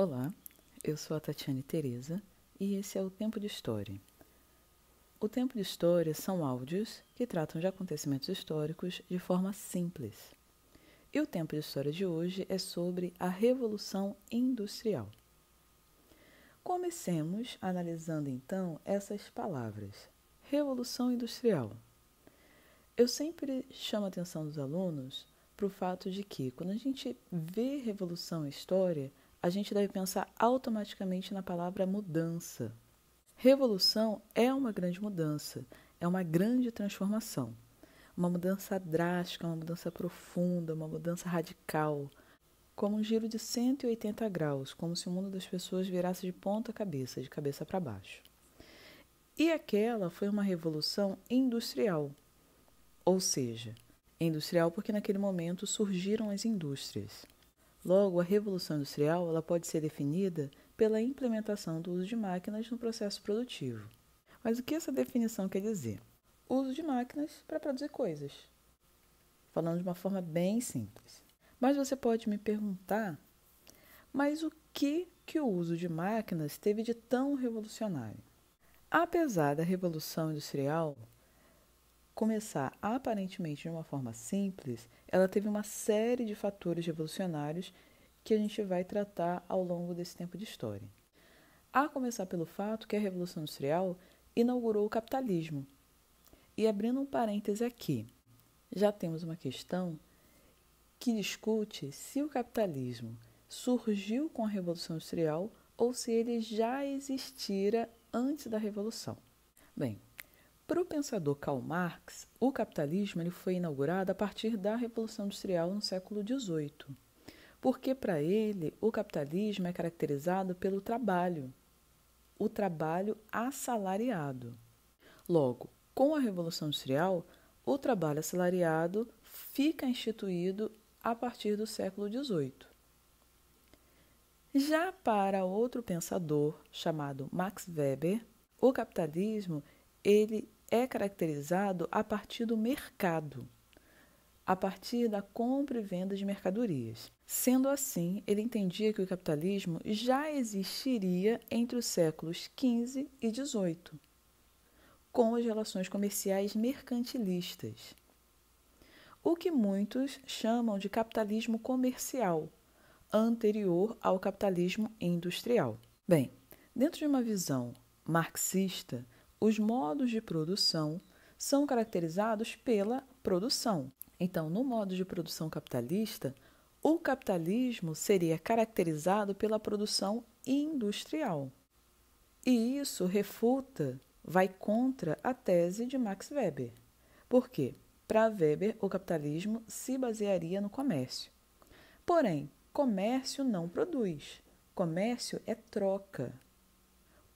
Olá, eu sou a Tatiane Tereza e esse é o Tempo de História. O Tempo de História são áudios que tratam de acontecimentos históricos de forma simples. E o Tempo de História de hoje é sobre a Revolução Industrial. Comecemos analisando então essas palavras. Revolução Industrial. Eu sempre chamo a atenção dos alunos para o fato de que, quando a gente vê revolução e história, a gente deve pensar automaticamente na palavra mudança. Revolução é uma grande mudança, é uma grande transformação. Uma mudança drástica, uma mudança profunda, uma mudança radical. Como um giro de 180 graus, como se o mundo das pessoas virasse de ponta cabeça, de cabeça para baixo. E aquela foi uma revolução industrial. Ou seja, industrial porque naquele momento surgiram as indústrias. Logo, a revolução industrial ela pode ser definida pela implementação do uso de máquinas no processo produtivo. Mas o que essa definição quer dizer? uso de máquinas para produzir coisas. Falando de uma forma bem simples. Mas você pode me perguntar, mas o que que o uso de máquinas teve de tão revolucionário? Apesar da revolução industrial começar aparentemente de uma forma simples, ela teve uma série de fatores revolucionários que a gente vai tratar ao longo desse tempo de história. A começar pelo fato que a Revolução Industrial inaugurou o capitalismo. E abrindo um parêntese aqui, já temos uma questão que discute se o capitalismo surgiu com a Revolução Industrial ou se ele já existira antes da Revolução. Bem, para o pensador Karl Marx, o capitalismo ele foi inaugurado a partir da Revolução Industrial no século XVIII, porque para ele o capitalismo é caracterizado pelo trabalho, o trabalho assalariado. Logo, com a Revolução Industrial, o trabalho assalariado fica instituído a partir do século XVIII. Já para outro pensador chamado Max Weber, o capitalismo ele é caracterizado a partir do mercado, a partir da compra e venda de mercadorias. Sendo assim, ele entendia que o capitalismo já existiria entre os séculos XV e XVIII, com as relações comerciais mercantilistas. O que muitos chamam de capitalismo comercial, anterior ao capitalismo industrial. Bem, dentro de uma visão marxista, os modos de produção são caracterizados pela produção. Então, no modo de produção capitalista, o capitalismo seria caracterizado pela produção industrial. E isso refuta, vai contra a tese de Max Weber. Por quê? Para Weber, o capitalismo se basearia no comércio. Porém, comércio não produz. Comércio é troca.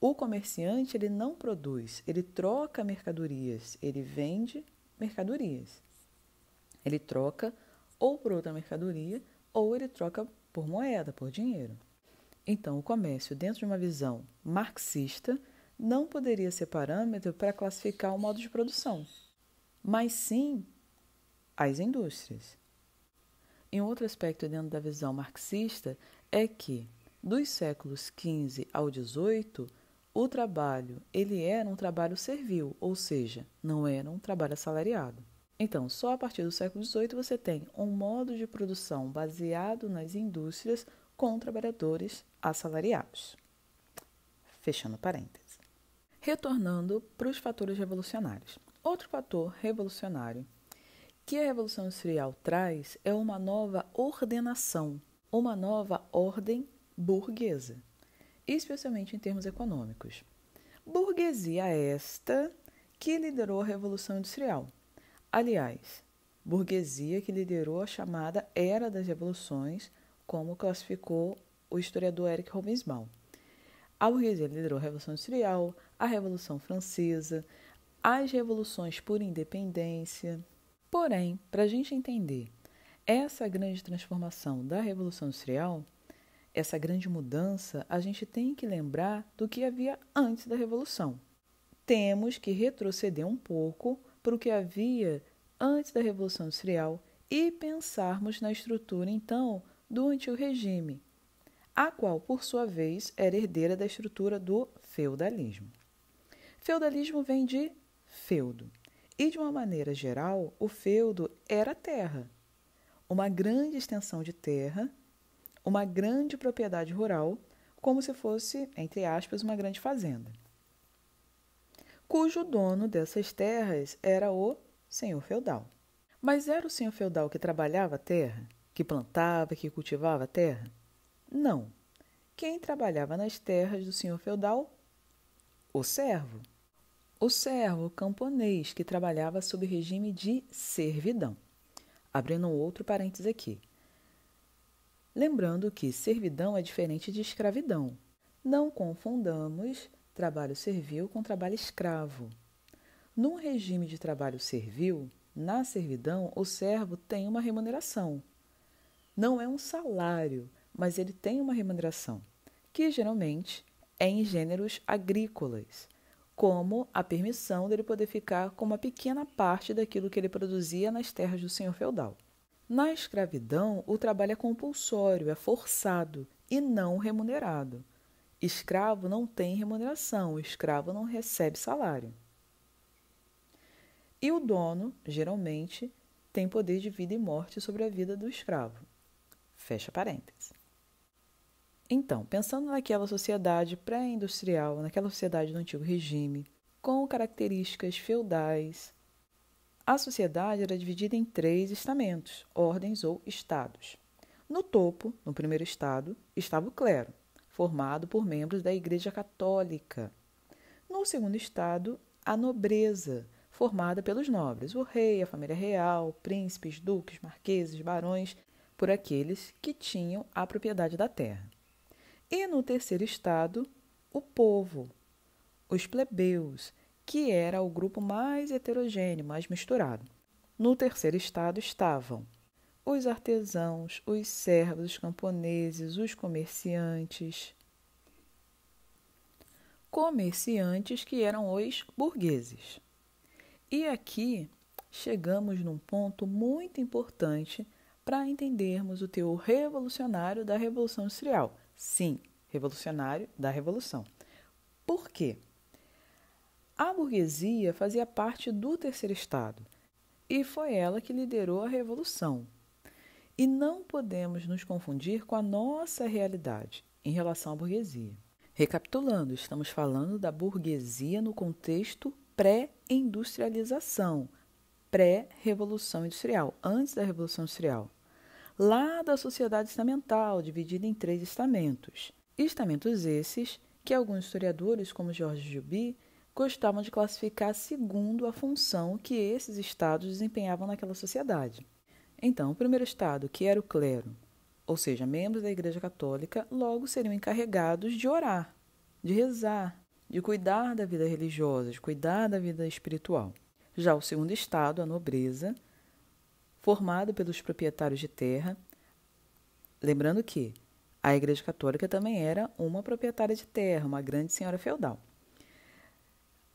O comerciante ele não produz, ele troca mercadorias, ele vende mercadorias. Ele troca ou por outra mercadoria ou ele troca por moeda, por dinheiro. Então, o comércio, dentro de uma visão marxista, não poderia ser parâmetro para classificar o modo de produção, mas sim as indústrias. Em outro aspecto dentro da visão marxista é que dos séculos XV ao XVIII o trabalho, ele era um trabalho servil, ou seja, não era um trabalho assalariado. Então, só a partir do século XVIII você tem um modo de produção baseado nas indústrias com trabalhadores assalariados. Fechando parênteses. Retornando para os fatores revolucionários. Outro fator revolucionário que a Revolução Industrial traz é uma nova ordenação, uma nova ordem burguesa especialmente em termos econômicos. Burguesia esta que liderou a Revolução Industrial. Aliás, burguesia que liderou a chamada Era das Revoluções, como classificou o historiador Eric Hobsbawm. A burguesia liderou a Revolução Industrial, a Revolução Francesa, as revoluções por independência. Porém, para a gente entender essa grande transformação da Revolução Industrial, essa grande mudança, a gente tem que lembrar do que havia antes da Revolução. Temos que retroceder um pouco para o que havia antes da Revolução Industrial e pensarmos na estrutura, então, do antigo regime, a qual, por sua vez, era herdeira da estrutura do feudalismo. Feudalismo vem de feudo, e de uma maneira geral, o feudo era terra, uma grande extensão de terra uma grande propriedade rural, como se fosse, entre aspas, uma grande fazenda, cujo dono dessas terras era o senhor feudal. Mas era o senhor feudal que trabalhava a terra, que plantava, que cultivava a terra? Não. Quem trabalhava nas terras do senhor feudal? O servo. O servo camponês que trabalhava sob regime de servidão. Abrindo um outro parênteses aqui. Lembrando que servidão é diferente de escravidão. Não confundamos trabalho servil com trabalho escravo. Num regime de trabalho servil, na servidão, o servo tem uma remuneração. Não é um salário, mas ele tem uma remuneração, que geralmente é em gêneros agrícolas, como a permissão dele poder ficar com uma pequena parte daquilo que ele produzia nas terras do senhor feudal. Na escravidão, o trabalho é compulsório, é forçado e não remunerado. Escravo não tem remuneração, escravo não recebe salário. E o dono, geralmente, tem poder de vida e morte sobre a vida do escravo. Fecha parênteses. Então, pensando naquela sociedade pré-industrial, naquela sociedade do antigo regime, com características feudais, a sociedade era dividida em três estamentos, ordens ou estados. No topo, no primeiro estado, estava o clero, formado por membros da Igreja Católica. No segundo estado, a nobreza, formada pelos nobres, o rei, a família real, príncipes, duques, marqueses, barões, por aqueles que tinham a propriedade da terra. E no terceiro estado, o povo, os plebeus, que era o grupo mais heterogêneo, mais misturado. No terceiro estado estavam os artesãos, os servos, os camponeses, os comerciantes. Comerciantes que eram os burgueses. E aqui chegamos num ponto muito importante para entendermos o teor revolucionário da Revolução Industrial. Sim, revolucionário da Revolução. Por quê? A burguesia fazia parte do terceiro Estado e foi ela que liderou a revolução. E não podemos nos confundir com a nossa realidade em relação à burguesia. Recapitulando, estamos falando da burguesia no contexto pré-industrialização, pré-revolução industrial, antes da revolução industrial. Lá da sociedade estamental, dividida em três estamentos. Estamentos esses que alguns historiadores, como Jorge Jubi, gostavam de classificar segundo a função que esses estados desempenhavam naquela sociedade. Então, o primeiro estado, que era o clero, ou seja, membros da Igreja Católica, logo seriam encarregados de orar, de rezar, de cuidar da vida religiosa, de cuidar da vida espiritual. Já o segundo estado, a nobreza, formada pelos proprietários de terra, lembrando que a Igreja Católica também era uma proprietária de terra, uma grande senhora feudal.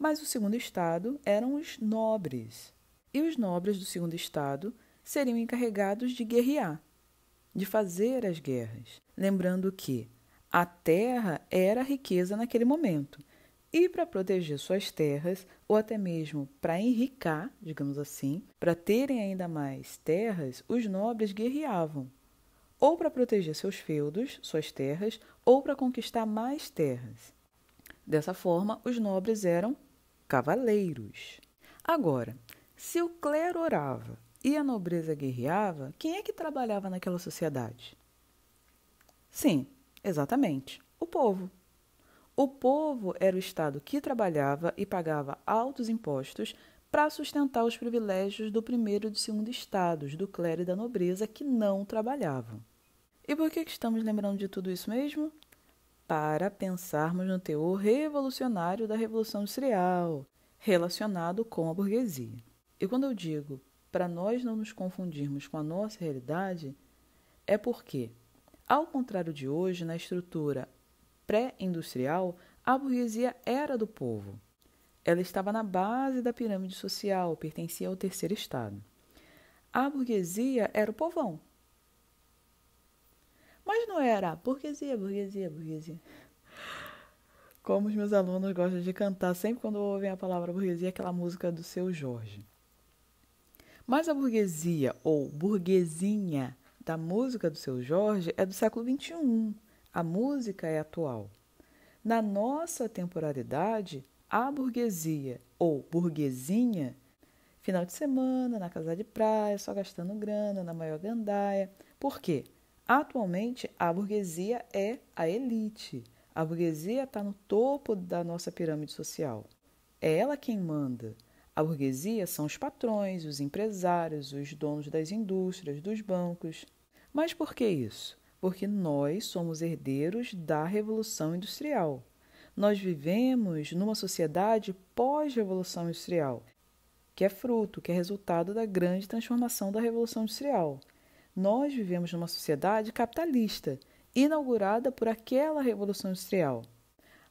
Mas o segundo estado eram os nobres. E os nobres do segundo estado seriam encarregados de guerrear, de fazer as guerras. Lembrando que a terra era a riqueza naquele momento. E para proteger suas terras, ou até mesmo para enricar, digamos assim, para terem ainda mais terras, os nobres guerreavam. Ou para proteger seus feudos, suas terras, ou para conquistar mais terras. Dessa forma, os nobres eram cavaleiros. Agora, se o clero orava e a nobreza guerreava, quem é que trabalhava naquela sociedade? Sim, exatamente, o povo. O povo era o Estado que trabalhava e pagava altos impostos para sustentar os privilégios do primeiro e do segundo estados, do clero e da nobreza que não trabalhavam. E por que estamos lembrando de tudo isso mesmo? para pensarmos no teor revolucionário da Revolução Industrial, relacionado com a burguesia. E quando eu digo para nós não nos confundirmos com a nossa realidade, é porque, ao contrário de hoje, na estrutura pré-industrial, a burguesia era do povo. Ela estava na base da pirâmide social, pertencia ao terceiro estado. A burguesia era o povão, mas não era burguesia, burguesia, burguesia. Como os meus alunos gostam de cantar sempre quando ouvem a palavra burguesia, é aquela música do seu Jorge. Mas a burguesia ou burguesinha da música do seu Jorge é do século XXI. A música é atual. Na nossa temporalidade, a burguesia ou burguesinha, final de semana, na casa de praia, só gastando grana, na maior gandaia. Por quê? Atualmente, a burguesia é a elite. A burguesia está no topo da nossa pirâmide social. É ela quem manda. A burguesia são os patrões, os empresários, os donos das indústrias, dos bancos. Mas por que isso? Porque nós somos herdeiros da Revolução Industrial. Nós vivemos numa sociedade pós-Revolução Industrial, que é fruto, que é resultado da grande transformação da Revolução Industrial. Nós vivemos numa sociedade capitalista, inaugurada por aquela Revolução Industrial,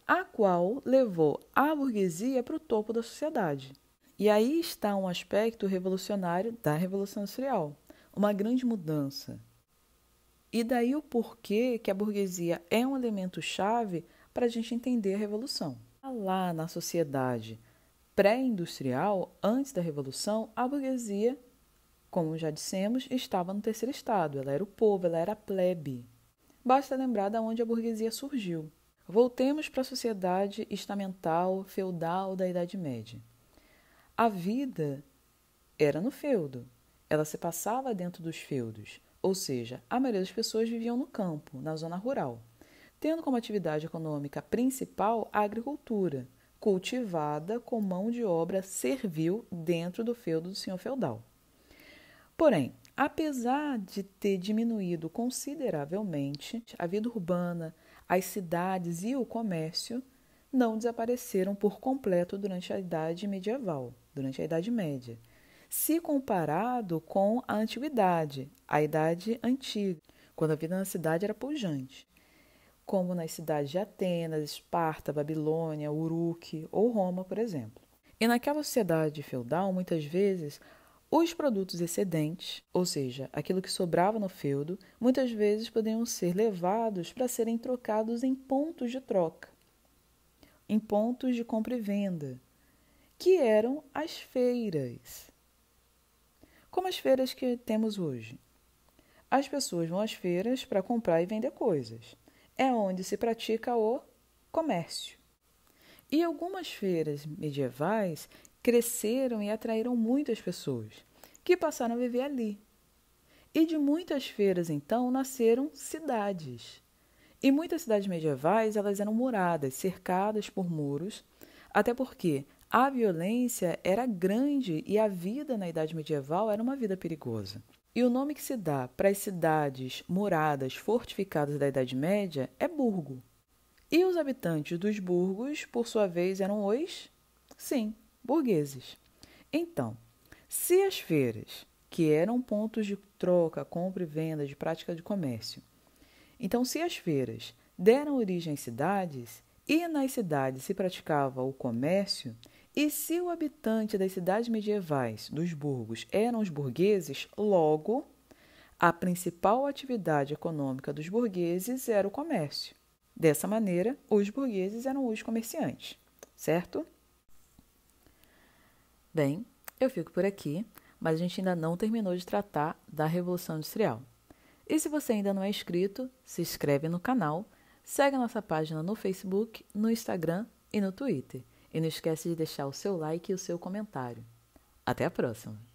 a qual levou a burguesia para o topo da sociedade. E aí está um aspecto revolucionário da Revolução Industrial, uma grande mudança. E daí o porquê que a burguesia é um elemento chave para a gente entender a revolução. Tá lá na sociedade pré-industrial, antes da revolução, a burguesia como já dissemos, estava no terceiro estado, ela era o povo, ela era a plebe. Basta lembrar de onde a burguesia surgiu. Voltemos para a sociedade estamental, feudal da Idade Média. A vida era no feudo, ela se passava dentro dos feudos, ou seja, a maioria das pessoas viviam no campo, na zona rural, tendo como atividade econômica principal a agricultura, cultivada com mão de obra servil dentro do feudo do senhor feudal. Porém, apesar de ter diminuído consideravelmente, a vida urbana, as cidades e o comércio não desapareceram por completo durante a Idade Medieval, durante a Idade Média, se comparado com a Antiguidade, a Idade Antiga, quando a vida na cidade era pujante, como nas cidades de Atenas, Esparta, Babilônia, Uruk ou Roma, por exemplo. E naquela sociedade feudal, muitas vezes, os produtos excedentes, ou seja, aquilo que sobrava no feudo, muitas vezes poderiam ser levados para serem trocados em pontos de troca, em pontos de compra e venda, que eram as feiras. Como as feiras que temos hoje. As pessoas vão às feiras para comprar e vender coisas. É onde se pratica o comércio. E algumas feiras medievais cresceram e atraíram muitas pessoas, que passaram a viver ali. E de muitas feiras, então, nasceram cidades. E muitas cidades medievais, elas eram muradas, cercadas por muros, até porque a violência era grande e a vida na Idade Medieval era uma vida perigosa. E o nome que se dá para as cidades muradas, fortificadas da Idade Média é burgo. E os habitantes dos burgos, por sua vez, eram os? Sim, burgueses. Então, se as feiras, que eram pontos de troca, compra e venda de prática de comércio, então se as feiras deram origem às cidades e nas cidades se praticava o comércio, e se o habitante das cidades medievais, dos burgos, eram os burgueses, logo a principal atividade econômica dos burgueses era o comércio. Dessa maneira, os burgueses eram os comerciantes, certo? Bem, eu fico por aqui, mas a gente ainda não terminou de tratar da Revolução Industrial. E se você ainda não é inscrito, se inscreve no canal, segue a nossa página no Facebook, no Instagram e no Twitter. E não esquece de deixar o seu like e o seu comentário. Até a próxima!